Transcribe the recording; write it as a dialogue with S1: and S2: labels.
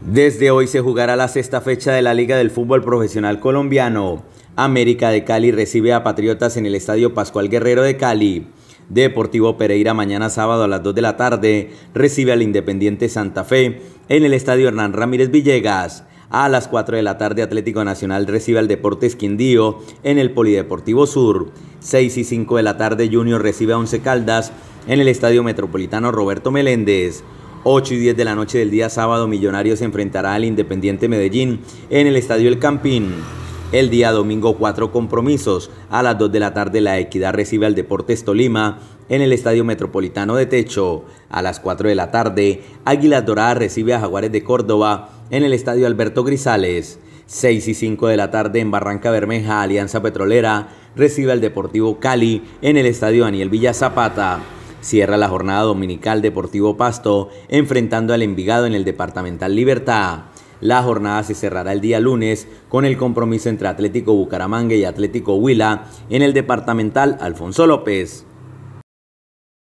S1: Desde hoy se jugará la sexta fecha de la Liga del Fútbol Profesional Colombiano. América de Cali recibe a Patriotas en el Estadio Pascual Guerrero de Cali. Deportivo Pereira mañana sábado a las 2 de la tarde recibe al Independiente Santa Fe en el Estadio Hernán Ramírez Villegas. A las 4 de la tarde Atlético Nacional recibe al Deportes Quindío en el Polideportivo Sur. 6 y 5 de la tarde Junior recibe a Once Caldas en el Estadio Metropolitano Roberto Meléndez. 8 y 10 de la noche del día sábado, Millonarios se enfrentará al Independiente Medellín en el Estadio El Campín. El día domingo cuatro compromisos. A las 2 de la tarde la Equidad recibe al Deportes Tolima en el Estadio Metropolitano de Techo. A las 4 de la tarde Águilas Doradas recibe a Jaguares de Córdoba en el Estadio Alberto Grisales. 6 y 5 de la tarde en Barranca Bermeja, Alianza Petrolera recibe al Deportivo Cali en el Estadio Daniel Villa Zapata. Cierra la jornada dominical Deportivo Pasto enfrentando al Envigado en el Departamental Libertad. La jornada se cerrará el día lunes con el compromiso entre Atlético Bucaramanga y Atlético Huila en el Departamental Alfonso López.